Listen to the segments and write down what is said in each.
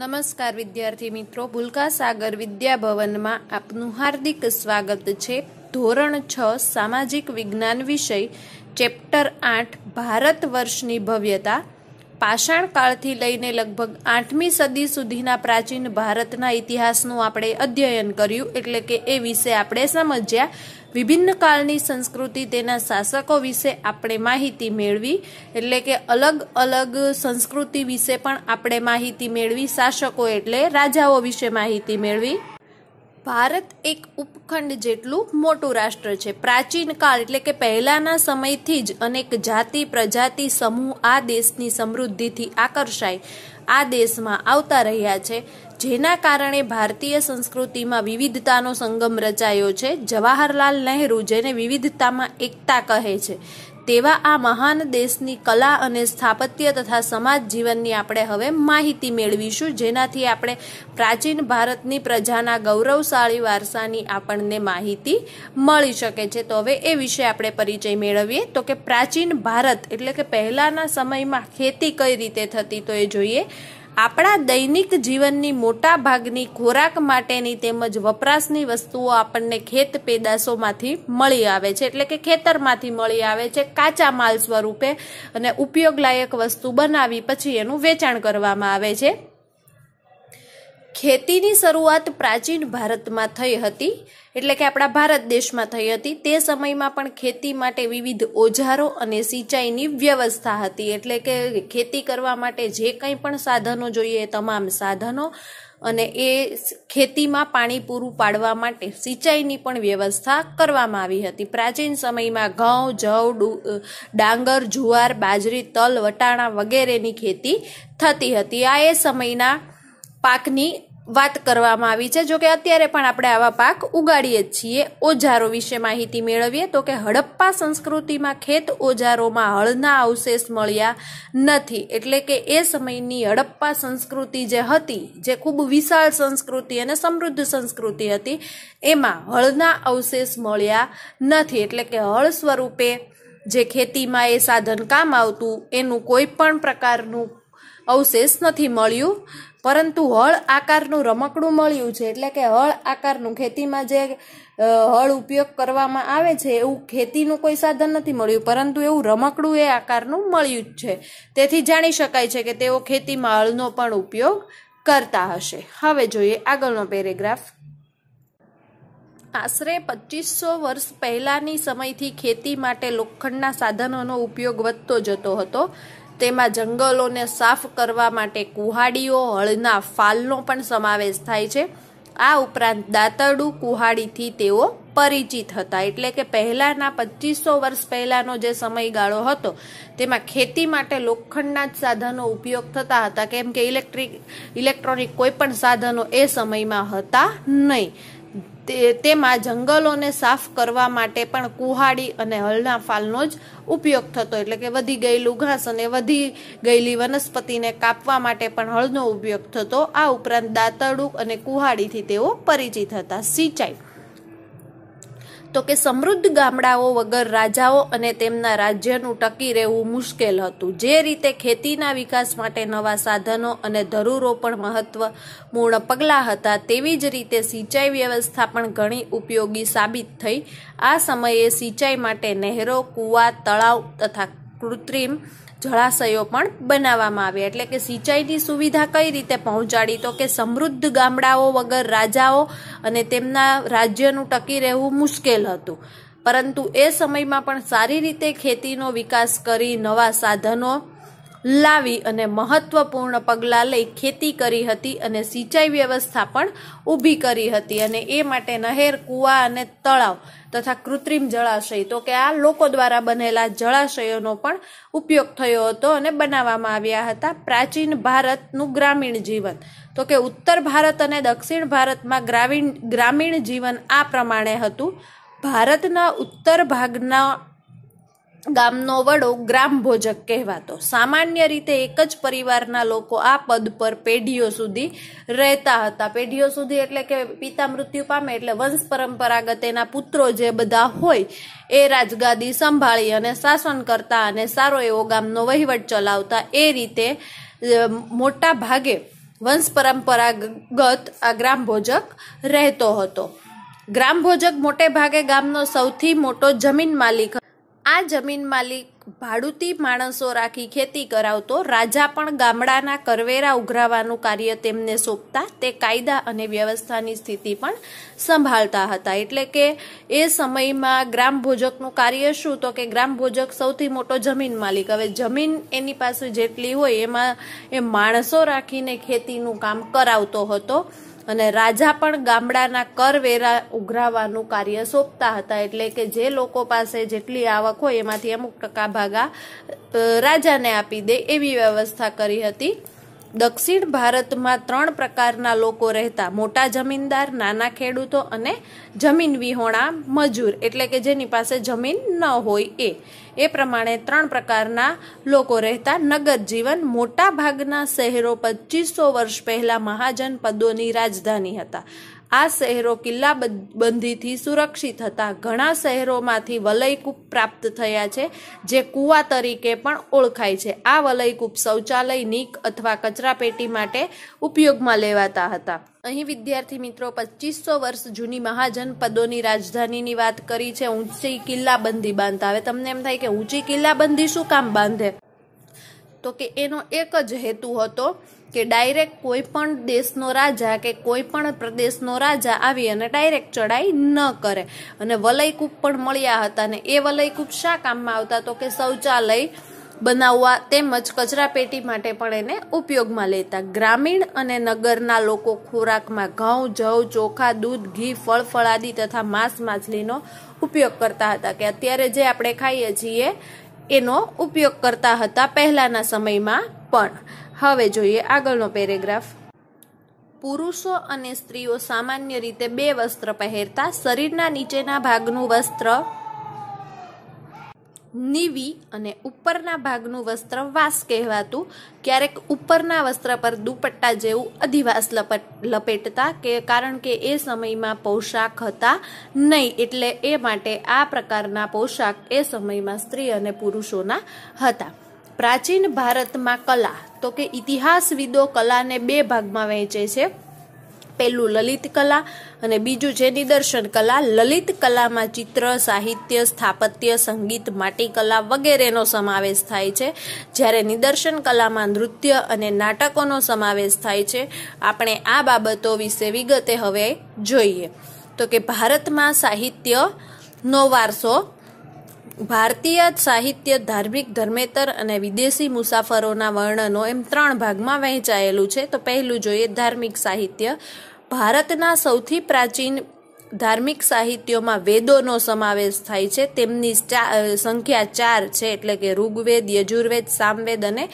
નમસ્કાર વિદ્યાર્થી મિત્રો ભૂલકા સાગર વિદ્યાભવનમાં આપનું હાર્દિક સ્વાગત છે ધોરણ છ સામાજિક વિજ્ઞાન વિષય ચેપ્ટર આઠ ભારત વર્ષની ભવ્યતા પાષાણ કાળથી લઈને લગભગ આઠમી સદી સુધીના પ્રાચીન ભારતના ઇતિહાસનું આપણે અધ્યયન કર્યું એટલે કે એ વિશે આપણે સમજ્યા વિભિન્ન કાળની સંસ્કૃતિ તેના શાસકો વિશે આપણે માહિતી મેળવી એટલે કે અલગ અલગ સંસ્કૃતિ વિશે પણ આપણે માહિતી મેળવી શાસકો એટલે રાજાઓ વિશે માહિતી મેળવી ભારત એક ઉપખંડ જેટલું મોટું રાષ્ટ્ર છે પ્રાચીન કાળ એટલે કે પહેલાના સમયથી જ અનેક જાતિ પ્રજાતિ સમૂહ આ દેશની સમૃદ્ધિથી આકર્ષાય આ દેશમાં આવતા રહ્યા છે જેના કારણે ભારતીય સંસ્કૃતિમાં વિવિધતાનો સંગમ રચાયો છે જવાહરલાલ નહેરુ જેને વિવિધતામાં એકતા કહે છે તેવા આ મહાન દેશની કલા અને સ્થાપત્ય તથા સમાજ જીવનની આપણે હવે માહિતી મેળવીશું જેનાથી આપણે પ્રાચીન ભારતની પ્રજાના ગૌરવશાળી વારસાની આપણને માહિતી મળી શકે છે તો હવે એ વિશે આપણે પરિચય મેળવીએ તો કે પ્રાચીન ભારત એટલે કે પહેલાંના સમયમાં ખેતી કઈ રીતે થતી તો એ જોઈએ આપણા દૈનિક જીવનની મોટા ભાગની ખોરાક માટેની તેમજ વપરાશની વસ્તુઓ આપણને ખેત પેદાશોમાંથી મળી આવે છે એટલે કે ખેતરમાંથી મળી આવે છે કાચા માલ સ્વરૂપે અને ઉપયોગલાયક વસ્તુ બનાવી પછી એનું વેચાણ કરવામાં આવે છે ખેતીની શરૂઆત પ્રાચીન ભારતમાં થઈ હતી એટલે કે આપણા ભારત દેશમાં થઈ હતી તે સમયમાં પણ ખેતી માટે વિવિધ ઓજારો અને સિંચાઈની વ્યવસ્થા હતી એટલે કે ખેતી કરવા માટે જે કંઈ પણ સાધનો જોઈએ તમામ સાધનો અને એ ખેતીમાં પાણી પૂરું પાડવા માટે સિંચાઈની પણ વ્યવસ્થા કરવામાં આવી હતી પ્રાચીન સમયમાં ઘઉં જવ ડાંગર જુવાર બાજરી તલ વટાણા વગેરેની ખેતી થતી હતી આ એ સમયના પાકની વાત કરવામાં આવી છે જોકે અત્યારે પણ આપણે આવા પાક ઉગાડીએ જ છીએ ઓજારો વિશે માહિતી મેળવીએ તો કે હડપ્પા સંસ્કૃતિમાં ખેત ઓજારોમાં હળના અવશેષ મળ્યા નથી એટલે કે એ સમયની હડપ્પા સંસ્કૃતિ જે હતી જે ખૂબ વિશાળ સંસ્કૃતિ અને સમૃદ્ધ સંસ્કૃતિ હતી એમાં હળના અવશેષ મળ્યા નથી એટલે કે હળ સ્વરૂપે જે ખેતીમાં એ સાધન કામ આવતું એનું કોઈ પણ પ્રકારનું અવશેષ નથી મળ્યું પરંતુ હળ આકારનું રમકડું મળ્યું છે એટલે કે હળ આકારનું ખેતીમાં જે હળ ઉપયોગ કરવામાં આવે છે એવું ખેતીનું કોઈ સાધન નથી મળ્યું પરંતુ એવું રમકડું એ આકારનું મળ્યું જ છે તેથી જાણી શકાય છે કે તેઓ ખેતીમાં હળનો પણ ઉપયોગ કરતા હશે હવે જોઈએ આગળનો પેરેગ્રાફ આશરે પચીસો વર્ષ પહેલાંની સમયથી ખેતી માટે લોખંડના સાધનોનો ઉપયોગ વધતો જતો હતો તેમાં જંગલોને સાફ કરવા માટે કુહાડીઓ હળના ફાલનો પણ સમાવેશ થાય છે આ ઉપરાંત દાંતરડું કુહાડીથી તેઓ પરિચિત હતા એટલે કે પહેલાંના પચીસો વર્ષ પહેલાંનો જે સમયગાળો હતો તેમાં ખેતી માટે લોખંડના જ સાધનો ઉપયોગ થતા હતા કેમ કે ઇલેક્ટ્રિક ઇલેક્ટ્રોનિક કોઈ પણ સાધનો એ સમયમાં હતા નહીં તેમાં જંગલોને સાફ કરવા માટે પણ કુહાડી અને હળના ફાલનો જ ઉપયોગ થતો એટલે કે વધી ગયેલું ઘાસ અને વધી ગયેલી વનસ્પતિને કાપવા માટે પણ હળનો ઉપયોગ થતો આ ઉપરાંત દાંતરડું અને કુહાડીથી તેઓ પરિચિત હતા સિંચાઈ તો કે સમૃદ્ધ ગામડાઓ વગર રાજાઓ અને તેમના રાજ્યનું ટકી રહેવું મુશ્કેલ હતું જે રીતે ખેતીના વિકાસ માટે નવા સાધનો અને ધરૂરો પણ મહત્વપૂર્ણ પગલાં હતા તેવી જ રીતે સિંચાઈ વ્યવસ્થા પણ ઘણી ઉપયોગી સાબિત થઈ આ સમયે સિંચાઈ માટે નહેરો કૂવા તળાવ તથા કૃત્રિમ જળાશયો પણ બનાવવામાં આવ્યા એટલે કે સિંચાઈની સુવિધા કઈ રીતે પહોંચાડી તો કે સમૃદ્ધ ગામડાઓ વગર રાજાઓ અને તેમના રાજ્યનું ટકી રહેવું મુશ્કેલ હતું પરંતુ એ સમયમાં પણ સારી રીતે ખેતીનો વિકાસ કરી નવા સાધનો લાવી અને મહત્વપૂર્ણ પગલાં લઈ ખેતી કરી હતી અને સિંચાઈ વ્યવસ્થા પણ ઊભી કરી હતી અને એ માટે નહેર કૂવા અને તળાવ તથા કૃત્રિમ જળાશય તો કે આ લોકો દ્વારા બનેલા જળાશયોનો પણ ઉપયોગ થયો હતો અને બનાવવામાં આવ્યા હતા પ્રાચીન ભારતનું ગ્રામીણ જીવન તો કે ઉત્તર ભારત અને દક્ષિણ ભારતમાં ગ્રામીણ ગ્રામીણ જીવન આ પ્રમાણે હતું ભારતના ઉત્તર ભાગના ગામનો વડો ગ્રામ ભોજક કહેવાતો સામાન્ય રીતે એક જ પરિવારના લોકો આ પદ પર પેઢીઓ સુધી રહેતા હતા પેઢીઓ સુધી એટલે કે પિતા મૃત્યુ પામે એટલે વંશ પરંપરાગત એના પુત્રો જે બધા હોય એ રાજગાદી સંભાળી અને શાસન કરતા અને સારો એવો ગામનો વહીવટ ચલાવતા એ રીતે મોટા ભાગે વંશ પરંપરાગત આ ગ્રામ ભોજક રહેતો હતો ગ્રામ ભોજક મોટે ભાગે ગામનો સૌથી મોટો જમીન માલિક આ જમીન માલિક ભાડુતી માણસો રાખી ખેતી કરાવતો રાજા પણ ગામડાના કરવેરા ઉઘરાવાનું કાર્ય તેમને સોંપતા તે કાયદા અને વ્યવસ્થાની સ્થિતિ પણ સંભાળતા હતા એટલે કે એ સમયમાં ગ્રામ ભોજકનું કાર્ય શું તો કે ગ્રામ ભોજક સૌથી મોટો જમીન માલિક હવે જમીન એની પાસે જેટલી હોય એમાં એ માણસો રાખીને ખેતીનું કામ કરાવતો હતો અને રાજા પણ ગામડાના કરવેરા ઉઘરાવાનું કાર્ય સોંપતા હતા એટલે કે જે લોકો પાસે જેટલી આવક હોય એમાંથી અમુક ટકા ભાગા રાજાને આપી દે એવી વ્યવસ્થા કરી હતી દક્ષિણ ભારતમાં ત્રણ પ્રકારના લોકો રહેતા મોટા જમીનદાર નાના ખેડૂતો અને જમીન વિહોણા મજૂર એટલે કે જેની પાસે જમીન ન હોય એ એ પ્રમાણે ત્રણ પ્રકારના લોકો રહેતા નગર જીવન મોટા ભાગના શહેરો પચીસો વર્ષ પહેલાં મહાજન પદોની રાજધાની હતા આ શહેરો કિલ્લા બંધીથી સુરક્ષિત હતા ઘણા શહેરોમાંથી વલયકૂપ પ્રાપ્ત થયા છે જે કૂવા તરીકે પણ ઓળખાય છે આ વલયકૂપ શૌચાલય નીક અથવા કચરાપેટી માટે ઉપયોગમાં લેવાતા હતા અહીં વિદ્યાર્થી મિત્રો પચીસો વર્ષ જૂની મહાજન પદોની રાજધાનીની વાત કરી છે ઊંચી કિલ્લાબંધી બાંધતા હવે તમને એમ થાય કે ઊંચી કિલ્લા બંધી શું કામ બાંધે તો કે એનો એક જ હેતુ હતો કે ડાયરેક્ટ કોઈ પણ દેશનો રાજા કે કોઈ પણ પ્રદેશનો રાજા આવી અને ડાયરેક્ટ ચડાઈ ન કરે અને વલયકૂપ પણ મળ્યા હતા ને એ વલયકૂપ શા કામમાં આવતા તો કે શૌચાલય બનાવવા તેમજ કચરાપેટી માટે પણ એને ઉપયોગમાં લેતા ગ્રામીણ અને નગરના લોકો ખોરાકમાં ઘઉં જવ ચોખા દૂધ ઘી ફળ ફળાદી તથા માંસ માછલીનો ઉપયોગ કરતા હતા કે અત્યારે જે આપણે ખાઈએ છીએ એનો ઉપયોગ કરતા હતા પહેલાના સમયમાં પણ હવે જોઈએ આગળનો પેરેગ્રાફ પુરુષો અને સ્ત્રીઓ સામાન્ય રીતે બે વસ્ત્ર પહેરતા શરીરના નીચેના ભાગનું વસ્ત્ર નીવી અને ઉપરના ભાગનું વસ્ત્ર વાસ કહેવાતું ક્યારેક ઉપરના વસ્ત્ર પર દુપટ્ટા જેવું અધિવાસ લપેટતા કે કારણ કે એ સમયમાં પોશાક હતા નહીં એટલે એ માટે આ પ્રકારના પોશાક એ સમયમાં સ્ત્રી અને પુરુષોના હતા પ્રાચીન ભારતમાં કલા તો કે ઇતિહાસવિદો કલાને બે ભાગમાં વહેંચે છે પહેલું લલિત કલા અને બીજું છે નિદર્શન કલા લલિત કલામાં ચિત્ર સાહિત્ય સ્થાપત્ય સંગીત માટી કલા વગેરેનો સમાવેશ થાય છે જ્યારે નિદર્શન કલામાં નૃત્ય અને નાટકોનો સમાવેશ થાય છે આપણે આ બાબતો વિશે વિગતે હવે જોઈએ તો કે ભારતમાં સાહિત્યનો વારસો ભારતીય સાહિત્ય ધાર્મિક ધર્મેતર અને વિદેશી મુસાફરોના વર્ણનો એમ ત્રણ ભાગમાં વહેંચાયેલું છે તો પહેલું જોઈએ ધાર્મિક સાહિત્ય ભારતના સૌથી પ્રાચીન ધાર્મિક સાહિત્યોમાં વેદોનો સમાવેશ થાય છે તેમની સંખ્યા ચાર છે એટલે કે ઋગ્વેદ યજુર્વેદ સામવેદ અને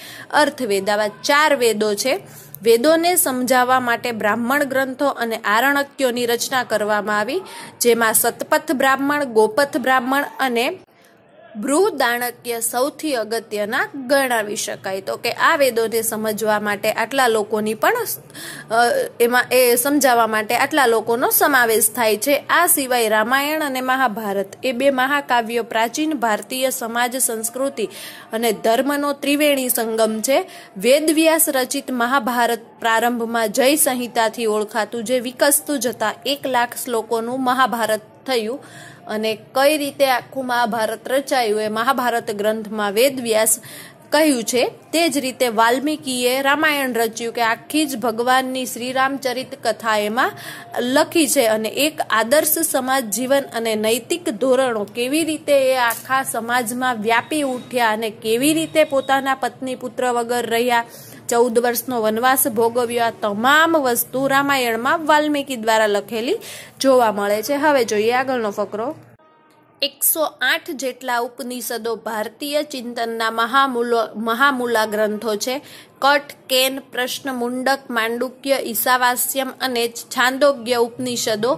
અર્થવેદ આવા ચાર વેદો છે વેદોને સમજાવવા માટે બ્રાહ્મણ ગ્રંથો અને આરણક્યોની રચના કરવામાં આવી જેમાં સતપથ બ્રાહ્મણ ગોપથ બ્રાહ્મણ અને બૃહદાણક્ય સૌથી અગત્યના ગણાવી શકાય તો કે આ વેદોને સમજવા માટે આટલા લોકોની પણ એમાં એ સમજાવવા માટે આટલા લોકોનો સમાવેશ થાય છે આ સિવાય રામાયણ અને મહાભારત એ બે મહાકાવ્યો પ્રાચીન ભારતીય સમાજ સંસ્કૃતિ અને ધર્મનો ત્રિવેણી સંગમ છે વેદવ્યાસ રચિત મહાભારત પ્રારંભમાં જય સંહિતાથી ઓળખાતું જે વિકસતું જતા એક લાખ શ્લોકોનું મહાભારત થયું અને કઈ રીતે આખું મહાભારત રચાયું એ મહાભારત ગ્રંથમાં વેદવ્યાસ કહ્યું છે તે જ રીતે વાલ્મીકીએ રામાયણ રચ્યું કે આખી જ ભગવાનની શ્રીરામચરિત કથા એમાં લખી છે અને એક આદર્શ સમાજ જીવન અને નૈતિક ધોરણો કેવી રીતે એ આખા સમાજમાં વ્યાપી ઉઠ્યા અને કેવી રીતે પોતાના પત્ની પુત્ર વગર રહ્યા ચૌદ વર્ષનો વનવાસ ભોગવ્યો આ તમામ વસ્તુ રામાયણમાં વાલ્મીકી દ્વારા લખેલી જોવા મળે છે હવે જોઈએ આગળનો ફકરો એકસો આઠ જેટલા ઉપનિષદો ભારતીય ચિંતનના મહામૂલો મહામૂલા ગ્રંથો છે કટ કેન પ્રશ્ન મુંડક માંડુક્ય ઈશાવાસ્યમ અને છાંદોગ્ય ઉપનિષદો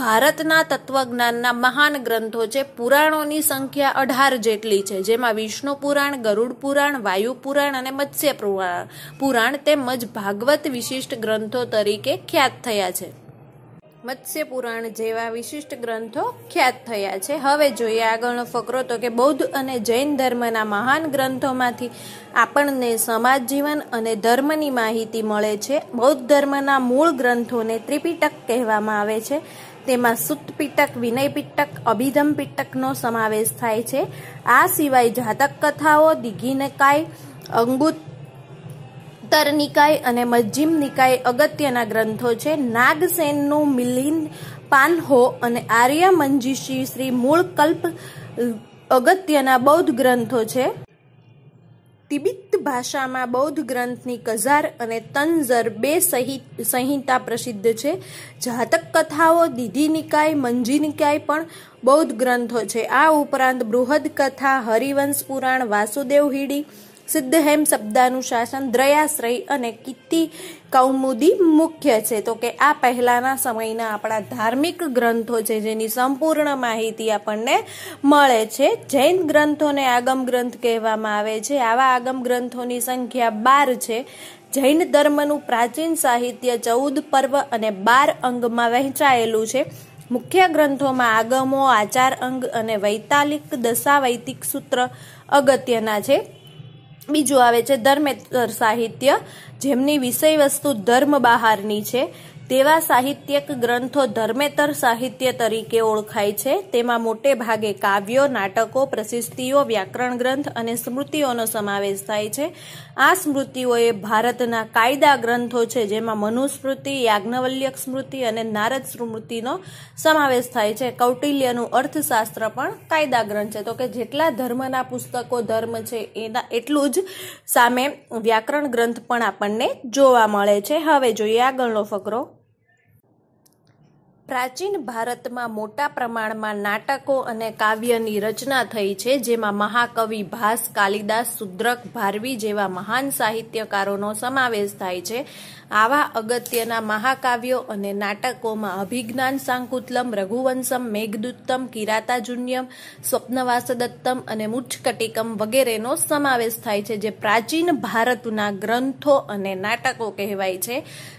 ભારતના તત્વજ્ઞાનના મહાન ગ્રંથો છે પુરાણોની સંખ્યા અઢાર જેટલી છે જેમાં વિષ્ણુ પુરાણ ગરુડ પુરાણ વાયુ પુરાણ અને મત્સ્ય પુરાણ પુરાણ તેમજ ભાગવત વિશિષ્ટ ગ્રંથો તરીકે ખ્યાત થયા છે મત્સ્ય પુરાણ જેવા વિશિષ્ટ ગ્રંથો ખ્યાત થયા છે હવે જોઈએ આગળનો ફકરો તો કે બૌદ્ધ અને જૈન ધર્મના મહાન ગ્રંથોમાંથી આપણને સમાજ જીવન અને ધર્મની માહિતી મળે છે બૌદ્ધ ધર્મના મૂળ ગ્રંથોને ત્રિપિટક કહેવામાં આવે છે તેમાં સુત પિટક વિનય પિટક અભિધમ પિટકનો સમાવેશ થાય છે આ સિવાય જાતક કથાઓ દિઘી નિકાય અંગુત્તર નિકાય અને મજ્જિમ નિકાય અગત્યના ગ્રંથો છે નાગસેનનું મિલિન પાનહો અને આર્ય મંજીશી શ્રી મૂળ કલ્પ અગત્યના બૌદ્ધ ગ્રંથો છે તિબિત ભાષામાં બૌદ્ધ ગ્રંથની કઝાર અને તંઝર બે સહિત સંહિતા પ્રસિદ્ધ છે જાતક કથાઓ દીધી નિકાય મંજી નિકાય પણ બૌદ્ધ ગ્રંથો છે આ ઉપરાંત બૃહદ કથા હરિવંશ પુરાણ વાસુદેવ હિડી સિદ્ધહેમ શબ્દાનું શાસન દ્રયાશ્રય અને કીર્તિ કૌમુદી મુખ્ય છે તો કે આ પહેલાના સમયના આપણા ધાર્મિક ગ્રંથો છે જેની સંપૂર્ણ માહિતી આપણને મળે છે જૈન ગ્રંથોને આગમ ગ્રંથ કહેવામાં આવે છે આવા આગમ ગ્રંથોની સંખ્યા બાર છે જૈન ધર્મનું પ્રાચીન સાહિત્ય ચૌદ પર્વ અને બાર અંગમાં વહેંચાયેલું છે મુખ્ય ગ્રંથોમાં આગમો આચાર અંગ અને વૈતાલિક દશા વૈતિક સૂત્ર અગત્યના છે બીજું આવે છે ધર્મેતર સાહિત્ય જેમની વિષય વસ્તુ ધર્મ બહારની છે તેવા સાહિત્યક ગ્રંથો ધર્મેતર સાહિત્ય તરીકે ઓળખાય છે તેમાં મોટે ભાગે કાવ્યો નાટકો પ્રશિસ્તિઓ વ્યાકરણ ગ્રંથ અને સ્મૃતિઓનો સમાવેશ થાય છે આ સ્મૃતિઓ એ ભારતના કાયદા ગ્રંથો છે જેમાં મનુસ્મૃતિ યાજ્ઞવલ્યક સ્મૃતિ અને નારદ સ્મૃતિનો સમાવેશ થાય છે કૌટિલ્યનું અર્થશાસ્ત્ર પણ કાયદા ગ્રંથ છે તો કે જેટલા ધર્મના પુસ્તકો ધર્મ છે એના એટલું જ સામે વ્યાકરણ ગ્રંથ પણ આપણને જોવા મળે છે હવે જોઈએ આગળનો ફકરો પ્રાચીન ભારતમાં મોટા પ્રમાણમાં નાટકો અને કાવ્યની રચના થઈ છે જેમાં મહાકવિ ભાસ કાલિદાસ શુદ્રક ભારવી જેવા મહાન સાહિત્યકારોનો સમાવેશ થાય છે આવા અગત્યના મહાકાવ્યો અને નાટકોમાં અભિજ્ઞાન સાંકુતલમ રઘુવંશમ મેઘદૂતમ કિરાતાજુન્યમ સ્વપ્નવાસદત્તમ અને મુચ્છકટિકમ વગેરેનો સમાવેશ થાય છે જે પ્રાચીન ભારતના ગ્રંથો અને નાટકો કહેવાય છે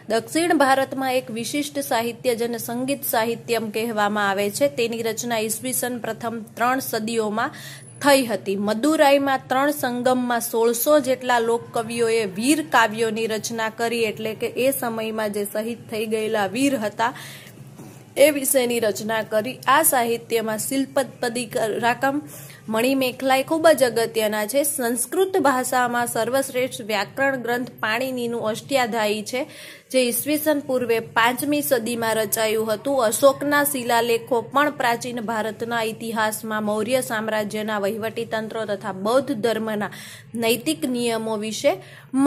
દક્ષિણ ભારતમાં એક વિશિષ્ટ સાહિત્ય જેને સંગીત સાહિત્યમ કહેવામાં આવે છે તેની રચના ઈસવીસન પ્રથમ ત્રણ સદીઓમાં થઈ હતી મદુરાઈમાં ત્રણ સંગમમાં સોળસો જેટલા લોકકવિઓએ વીર કાવ્યોની રચના કરી એટલે કે એ સમયમાં જે શહીદ થઈ ગયેલા વીર હતા એ વિશેની રચના કરી આ સાહિત્યમાં શિલ્પતપદી રાકમ મણિમેખલા ખૂબ જ અગત્યના છે સંસ્કૃત ભાષામાં સર્વશ્રેષ્ઠ વ્યાકરણ ગ્રંથ પાણીનીનું અષ્ટ્યાધાયી છે જે ઈસવીસન પૂર્વે પાંચમી સદીમાં રચાયું હતું અશોકના શિલાલેખો પણ પ્રાચીન ભારતના ઇતિહાસમાં મૌર્ય સામ્રાજ્યના વહીવટીતંત્રો તથા બૌદ્ધ ધર્મના નૈતિક નિયમો વિશે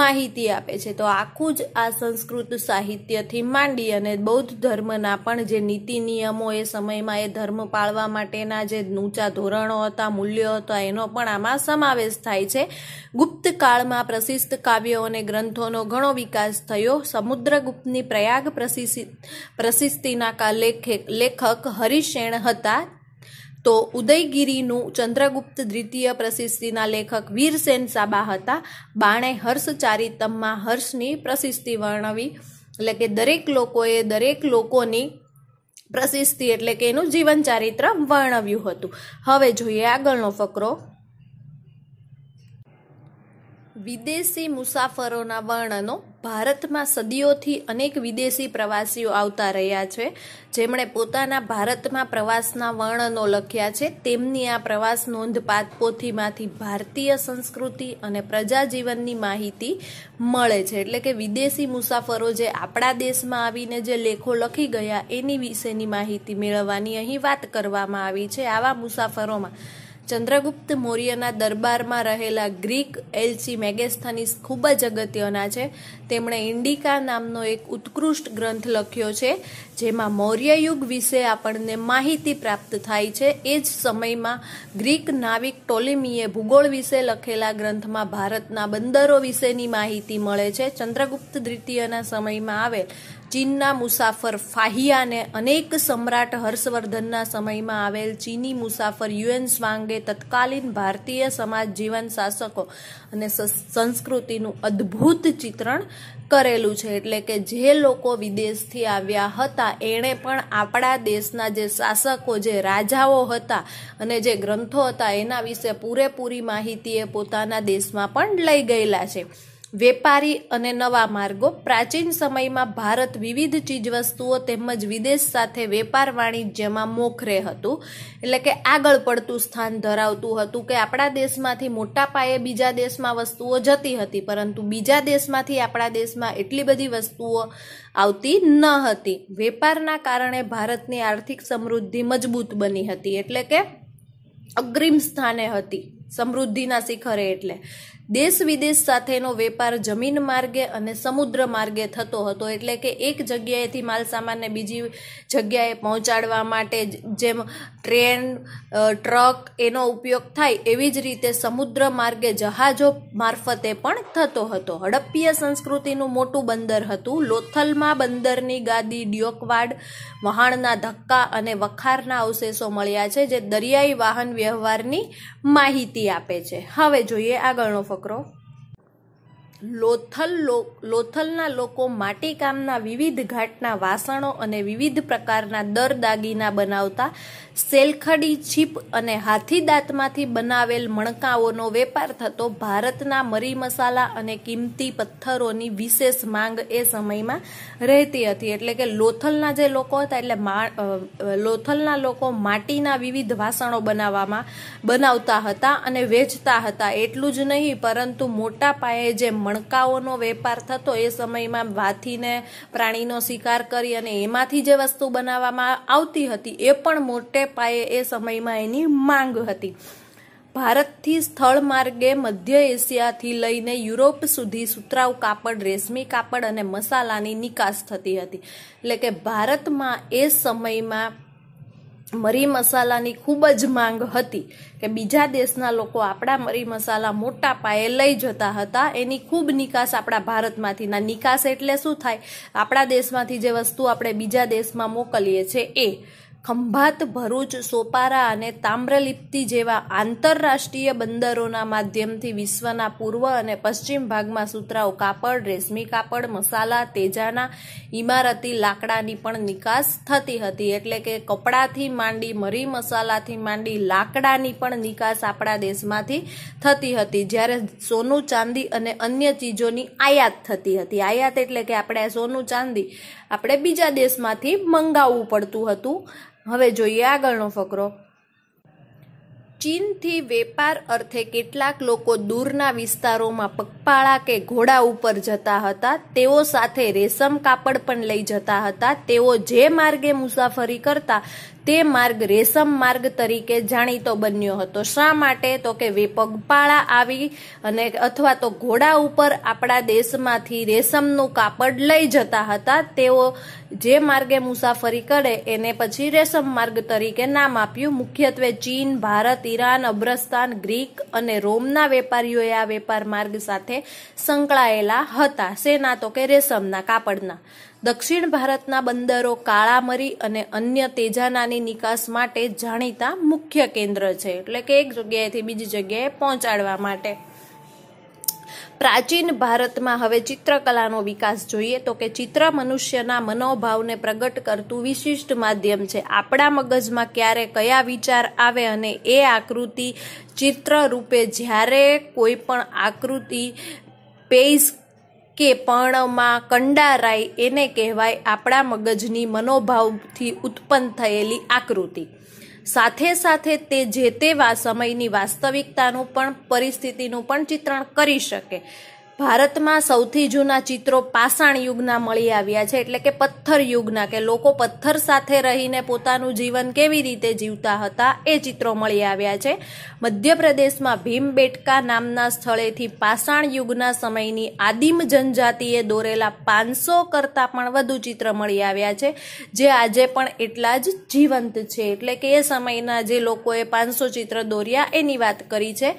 માહિતી આપે છે તો આખું જ આ સંસ્કૃત સાહિત્યથી માંડી અને બૌદ્ધ ધર્મના પણ જે નીતિ નિયમો એ સમયમાં એ ધર્મ પાળવા માટેના જે ઊંચા ધોરણો હતા મૂલ્યો હતા એનો પણ આમાં સમાવેશ થાય છે ગુપ્ત કાળમાં પ્રસિદ્ધ કાવ્યો અને ગ્રંથોનો ઘણો વિકાસ થયો સમુદ્ર ચંદ્રગુપ્તની પ્રયાગ પ્રશિસ્તિના લેખક હરિશેણ હતા તો ઉદયગીરીનું ચંદ્રગુપ્ત દ્વિતીય પ્રશિસ્તિના લેખક વીરસેન સાબા હતા બાણે હર્ષચારિતમમાં હર્ષની પ્રશિસ્તિ વર્ણવી એટલે કે દરેક લોકોએ દરેક લોકોની પ્રશિસ્તિ એટલે કે એનું જીવન ચારિત્ર વર્ણવ્યું હતું હવે જોઈએ આગળનો ફકરો વિદેશી મુસાફરોના વર્ણનો ભારતમાં સદીઓથી અનેક વિદેશી પ્રવાસીઓ આવતા રહ્યા છે જેમણે પોતાના ભારતમાં પ્રવાસના વર્ણનો લખ્યા છે તેમની આ પ્રવાસ નોંધપાત પોથીમાંથી ભારતીય સંસ્કૃતિ અને પ્રજાજીવનની માહિતી મળે છે એટલે કે વિદેશી મુસાફરો જે આપણા દેશમાં આવીને જે લેખો લખી ગયા એની વિશેની માહિતી મેળવવાની અહીં વાત કરવામાં આવી છે આવા મુસાફરોમાં ચંદ્રગુપ્ત મૌર્યના દરબારમાં રહેલા ગ્રીક એલચી મેગેસ્થનીસ ખૂબ જ અગત્યના છે તેમણે ઇન્ડિકા નામનો એક ઉત્કૃષ્ટ ગ્રંથ લખ્યો છે જેમાં મૌર્ય યુગ વિશે આપણને માહિતી પ્રાપ્ત થાય છે એ જ સમયમાં ગ્રીક નાવિક ટોલિમીએ ભૂગોળ વિશે લખેલા ગ્રંથમાં ભારતના બંદરો વિશેની માહિતી મળે છે ચંદ્રગુપ્ત દ્વિતીયના સમયમાં આવેલ ચીનના મુસાફર ફાહિયાને અનેક સમ્રાટ હર્ષવર્ધનના સમયમાં આવેલ ચીની મુસાફર યુએન સ્વાંગે તત્કાલીન ભારતીય સમાજ જીવન શાસકો અને સંસ્કૃતિનું અદ્ભુત ચિત્રણ કરેલું છે એટલે કે જે લોકો વિદેશથી આવ્યા હતા એણે પણ આપણા દેશના જે શાસકો જે રાજાઓ હતા અને જે ગ્રંથો હતા એના વિશે પૂરેપૂરી માહિતી એ પોતાના દેશમાં પણ લઈ ગયેલા છે વેપારી અને નવા માર્ગો પ્રાચીન સમયમાં ભારત વિવિધ ચીજવસ્તુઓ તેમજ વિદેશ સાથે વેપાર વાણિજ્યમાં મોખરે હતું એટલે કે આગળ પડતું સ્થાન ધરાવતું હતું કે આપણા દેશમાંથી મોટા પાયે બીજા દેશમાં વસ્તુઓ જતી હતી પરંતુ બીજા દેશમાંથી આપણા દેશમાં એટલી બધી વસ્તુઓ આવતી ન હતી વેપારના કારણે ભારતની આર્થિક સમૃદ્ધિ મજબૂત બની હતી એટલે કે અગ્રિમ સ્થાને હતી સમૃદ્ધિના શિખરે એટલે દેશ વિદેશ સાથેનો વેપાર જમીન માર્ગે અને સમુદ્ર માર્ગે થતો હતો એટલે કે એક જગ્યાએથી માલસામાનને બીજી જગ્યાએ પહોંચાડવા માટે જેમ ટ્રેન ટ્રક એનો ઉપયોગ થાય એવી જ રીતે સમુદ્ર માર્ગે જહાજો મારફતે પણ થતો હતો હડપ્પીય સંસ્કૃતિનું મોટું બંદર હતું લોથલમાં બંદરની ગાદી ડિયોકવાડ વહાણના ધક્કા અને વખારના અવશેષો મળ્યા છે જે દરિયાઈ વાહન વ્યવહારની માહિતી આપે છે હવે જોઈએ આગળનો பார்க்க લોથલ લોથલના લોકો માટીકામના વિવિધ ઘાટના વાસણો અને વિવિધ પ્રકારના દર દાગીના બનાવતા સેલખડી છીપ અને હાથી દાંતમાંથી બનાવેલ મણકાઓનો વેપાર થતો ભારતના મરી મસાલા અને કિંમતી પથ્થરોની વિશેષ માંગ એ સમયમાં રહેતી હતી એટલે કે લોથલના જે લોકો હતા એટલે લોથલના લોકો માટીના વિવિધ વાસણો બનાવવામાં બનાવતા હતા અને વેચતા હતા એટલું જ નહીં પરંતુ મોટા પાયે જે મણ મણકાઓનો વેપાર થતો એ સમયમાં હાથીને પ્રાણીનો શિકાર કરી અને એમાંથી જે વસ્તુ બનાવવામાં આવતી હતી એ પણ મોટે પાયે એ સમયમાં એની માંગ હતી ભારતથી સ્થળ માર્ગે મધ્ય એશિયાથી લઈને યુરોપ સુધી સુતરાઉ કાપડ રેશમી કાપડ અને મસાલાની નિકાસ થતી હતી એટલે કે ભારતમાં એ સમયમાં મરી મસાલાની ખૂબ જ માંગ હતી કે બીજા દેશના લોકો આપણા મરી મસાલા મોટા પાયે લઈ જતા હતા એની ખૂબ નિકાસ આપણા ભારતમાંથી ના નિકાસ એટલે શું થાય આપણા દેશમાંથી જે વસ્તુ આપણે બીજા દેશમાં મોકલીએ છીએ એ ખંભાત ભરૂચ સોપારા અને તામ્રલિપ્તિ જેવા આંતરરાષ્ટ્રીય બંદરોના માધ્યમથી વિશ્વના પૂર્વ અને પશ્ચિમ ભાગમાં સૂતરાઉ કાપડ રેશમી કાપડ મસાલા તેજાના ઇમારતી લાકડાની પણ નિકાસ થતી હતી એટલે કે કપડાથી માંડી મરી મસાલાથી માંડી લાકડાની પણ નિકાસ આપણા દેશમાંથી થતી હતી જ્યારે સોનું ચાંદી અને અન્ય ચીજોની આયાત થતી હતી આયાત એટલે કે આપણે સોનું ચાંદી આપણે બીજા દેશમાંથી મંગાવવું પડતું હતું હવે જોઈએ આગળનો ફકરો ચીનથી વેપાર અર્થે કેટલાક લોકો દૂરના વિસ્તારોમાં પગપાળા કે ઘોડા ઉપર જતા હતા તેઓ સાથે રેશમ કાપડ પણ લઈ જતા હતા તેઓ જે માર્ગે મુસાફરી કરતા તે માર્ગ રેશમ માર્ગ તરીકે જાણીતો બન્યો હતો શા માટે તો કે પગપાળા આવી અને અથવા તો ઘોડા ઉપર આપણા દેશમાંથી રેશમનું કાપડ લઈ જતા હતા તેઓ જે માર્ગે મુસાફરી કરે એને પછી રેશમ માર્ગ તરીકે નામ આપ્યું મુખ્યત્વે ચીન ભારત ઈરાન અબ્રસ્તાન ગ્રીક અને રોમના વેપારીઓએ આ વેપાર માર્ગ સાથે સંકળાયેલા હતા સેના તો કે રેશમના કાપડના દક્ષિણ ભારતના બંદરો કાળામરી અને અન્ય તેજાનાની નિકાસ માટે જાણીતા મુખ્ય કેન્દ્ર છે એટલે કે એક જગ્યાએથી બીજી જગ્યાએ પહોંચાડવા માટે પ્રાચીન ભારતમાં હવે ચિત્રકલાનો વિકાસ જોઈએ તો કે ચિત્ર મનુષ્યના મનોભાવને પ્રગટ કરતું વિશિષ્ટ માધ્યમ છે આપણા મગજમાં ક્યારે કયા વિચાર આવે અને એ આકૃતિ ચિત્ર રૂપે જ્યારે કોઈ પણ આકૃતિ પેઇસ કે પર્ણમાં કંડારાય એને કહેવાય આપણા મગજની મનોભાવથી ઉત્પન્ન થયેલી આકૃતિ સાથે સાથે તે જે તેવા સમયની વાસ્તવિકતાનું પણ પરિસ્થિતિનું પણ ચિત્રણ કરી શકે ભારતમાં સૌથી જૂના ચિત્રો પાષાણ યુગના મળી આવ્યા છે એટલે કે પથ્થર યુગના કે લોકો પથ્થર સાથે રહીને પોતાનું જીવન કેવી રીતે જીવતા હતા એ ચિત્રો મળી આવ્યા છે મધ્યપ્રદેશમાં ભીમબેટકા નામના સ્થળેથી પાષાણ યુગના સમયની આદિમ જનજાતિએ દોરેલા પાંચસો કરતાં પણ વધુ ચિત્ર મળી આવ્યા છે જે આજે પણ એટલા જ જીવંત છે એટલે કે એ સમયના જે લોકોએ પાંચસો ચિત્ર દોર્યા એની વાત કરી છે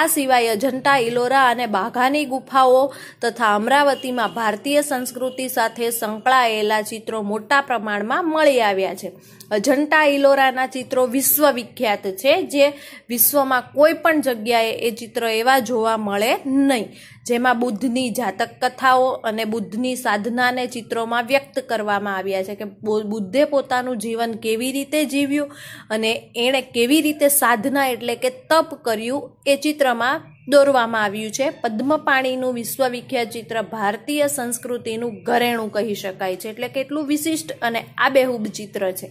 આ સિવાય અજંટા ઇલોરા અને બાઘાની ગુફા ગુફાઓ તથા અમરાવતીમાં ભારતીય સંસ્કૃતિ સાથે સંકળાયેલા ચિત્રો મોટા પ્રમાણમાં મળી આવ્યા છે અજંટા ઇલોરાના ચિત્રો વિશ્વવિખ્યાત છે જે વિશ્વમાં કોઈ પણ જગ્યાએ એ ચિત્રો એવા જોવા મળે નહીં જેમાં બુદ્ધની જાતક કથાઓ અને બુદ્ધની સાધનાને ચિત્રોમાં વ્યક્ત કરવામાં આવ્યા છે કે બુદ્ધે પોતાનું જીવન કેવી રીતે જીવ્યું અને એણે કેવી રીતે સાધના એટલે કે તપ કર્યું એ ચિત્રમાં દોરવામાં આવ્યું છે પદ્મપાણીનું વિશ્વવિખ્યાત ચિત્ર ભારતીય સંસ્કૃતિનું ઘરેણું કહી શકાય છે એટલે કેટલું વિશિષ્ટ અને આબેહૂબ ચિત્ર છે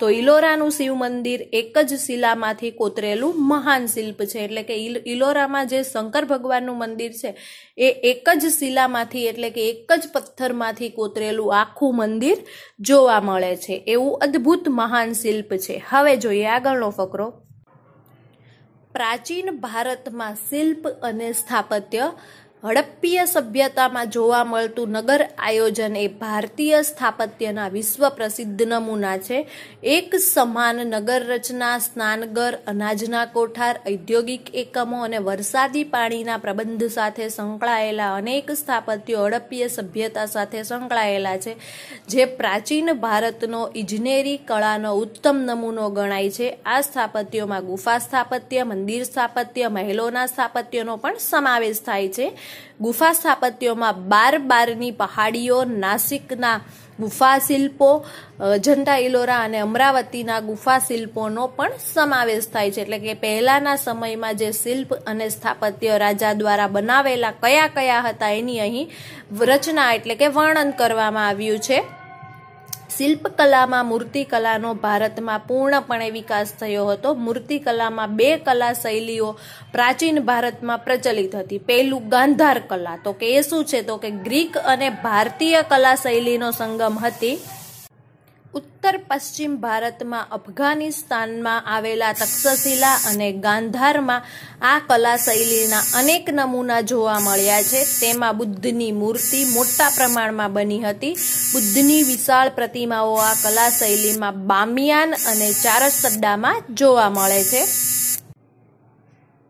તો ઇલોરાનું શિવ મંદિર એક જ શિલામાંથી કોતરેલું મહાન શિલ્પ છે એટલે કે ઇલોરામાં જે શંકર ભગવાનનું મંદિર છે એ એક જ શિલામાંથી એટલે કે એક જ પથ્થરમાંથી કોતરેલું આખું મંદિર જોવા મળે છે એવું અદ્ભુત મહાન શિલ્પ છે હવે જોઈએ આગળનો ફકરો પ્રાચીન ભારતમાં શિલ્પ અને સ્થાપત્ય હડપ્પીય સભ્યતામાં જોવા મળતું નગર આયોજન એ ભારતીય સ્થાપત્યના વિશ્વ પ્રસિદ્ધ નમૂના છે એક સમાન નગર રચના સ્નાનગર અનાજના કોઠાર ઔદ્યોગિક એકમો અને વરસાદી પાણીના પ્રબંધ સાથે સંકળાયેલા અનેક સ્થાપત્યો હડપ્પીય સભ્યતા સાથે સંકળાયેલા છે જે પ્રાચીન ભારતનો ઇજનેરી કળાનો ઉત્તમ નમૂનો ગણાય છે આ સ્થાપત્યોમાં ગુફા સ્થાપત્ય મંદિર સ્થાપત્ય મહેલોના સ્થાપત્યનો પણ સમાવેશ થાય છે ગુફા સ્થાપત્યોમાં બાર બારની પહાડીઓ નાસિકના ગુફા શિલ્પો જંટા ઇલોરા અને અમરાવતીના ગુફા શિલ્પોનો પણ સમાવેશ થાય છે એટલે કે પહેલાના સમયમાં જે શિલ્પ અને સ્થાપત્ય રાજા દ્વારા બનાવેલા કયા કયા હતા એની અહીં રચના એટલે કે વર્ણન કરવામાં આવ્યું છે શિલ્પકલામાં મૂર્તિકલાનો ભારતમાં પૂર્ણપણે વિકાસ થયો હતો મૂર્તિકલામાં બે કલા શૈલીઓ પ્રાચીન ભારતમાં પ્રચલિત હતી પહેલું ગાંધાર કલા તો કે એ શું છે તો કે ગ્રીક અને ભારતીય કલા શૈલીનો સંગમ હતી ઉત્તર પશ્ચિમ ભારતમાં અફઘાનિસ્તાનમાં આવેલા તક્ષશિલા અને ગાંધારમાં આ કલા શૈલીના અનેક નમૂના જોવા મળ્યા છે તેમાં બુદ્ધની મૂર્તિ મોટા પ્રમાણમાં બની હતી બુદ્ધની વિશાળ પ્રતિમાઓ આ કલા શૈલીમાં બામિયાન અને ચારસદ્દામાં જોવા મળે છે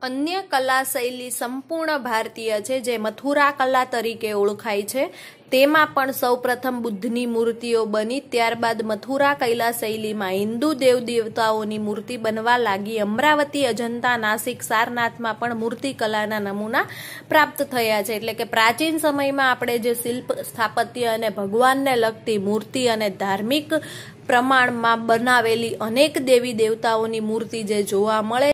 અન્ય કલા શૈલી સંપૂર્ણ ભારતીય છે જે મથુરા કલા તરીકે ઓળખાય છે તેમાં પણ સૌપ્રથમ બુદ્ધની મૂર્તિઓ બની ત્યારબાદ મથુરા કૈલા શૈલીમાં હિન્દુ દેવ દેવતાઓની મૂર્તિ બનવા લાગી અમરાવતી અજંતા નાસિક સારનાથમાં પણ મૂર્તિ કલાના નમૂના પ્રાપ્ત થયા છે એટલે કે પ્રાચીન સમયમાં આપણે જે શિલ્પ સ્થાપત્ય અને ભગવાનને લગતી મૂર્તિ અને ધાર્મિક પ્રમાણમાં બનાવેલી અનેક દેવી દેવતાઓની મૂર્તિ જે જોવા મળે